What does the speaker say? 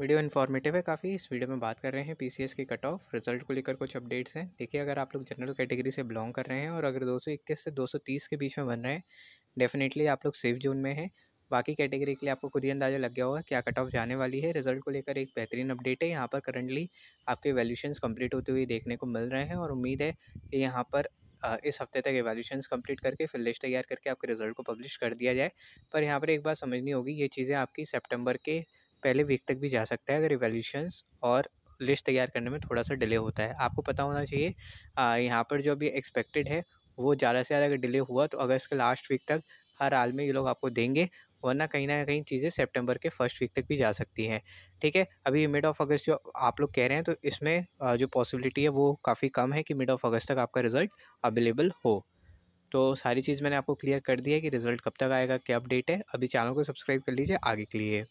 video informative है काफ़ी इस वीडियो में बात कर रहे हैं पीसीएस के कट ऑफ रिजल्ट को लेकर कुछ अपडेट्स हैं देखिए अगर आप लोग जनरल कैटेगरी से बिलोंग कर रहे हैं और अगर 221 से 230 के बीच में बन रहे हैं डेफिनेटली आप लोग सेफ जोन में हैं बाकी कैटेगरी के लिए आपको खुद ही अंदाजा लग गया होगा क्या कट ऑफ जाने वाली है रिजल्ट को लेकर एक बेहतरीन अपडेट है यहाँ पर करंटली आपके वैल्यूशन कम्प्लीट होते हुए देखने को मिल रहे हैं और उम्मीद है कि यहाँ पर इस हफ्ते तक एवेल्यूशन कंप्लीट करके फिर लिस्ट तैयार करके आपके रिजल्ट को पब्लिश कर दिया जाए पर यहाँ पर एक बात समझनी होगी ये चीज़ें आपकी सेप्टेम्बर के पहले वीक तक भी जा सकता है अगर रिवॉल्यूशंस और लिस्ट तैयार करने में थोड़ा सा डिले होता है आपको पता होना चाहिए यहाँ पर जो अभी एक्सपेक्टेड है वो ज़्यादा से ज़्यादा अगर डिले हुआ तो अगस्त के लास्ट वीक तक हर हाल में ये लोग आपको देंगे वरना कहीं ना कहीं चीज़ें सितंबर के फर्स्ट वीक तक भी जा सकती हैं ठीक है अभी मिड ऑफ अगस्त जो आप लोग कह रहे हैं तो इसमें जो पॉसिबिलिटी है वो काफ़ी कम है कि मिड ऑफ अगस्त तक आपका रिज़ल्ट अवेलेबल हो तो सारी चीज़ मैंने आपको क्लियर कर दी है कि रिज़ल्ट कब तक आएगा क्या अपडेट है अभी चैनल को सब्सक्राइब कर लीजिए आगे के लिए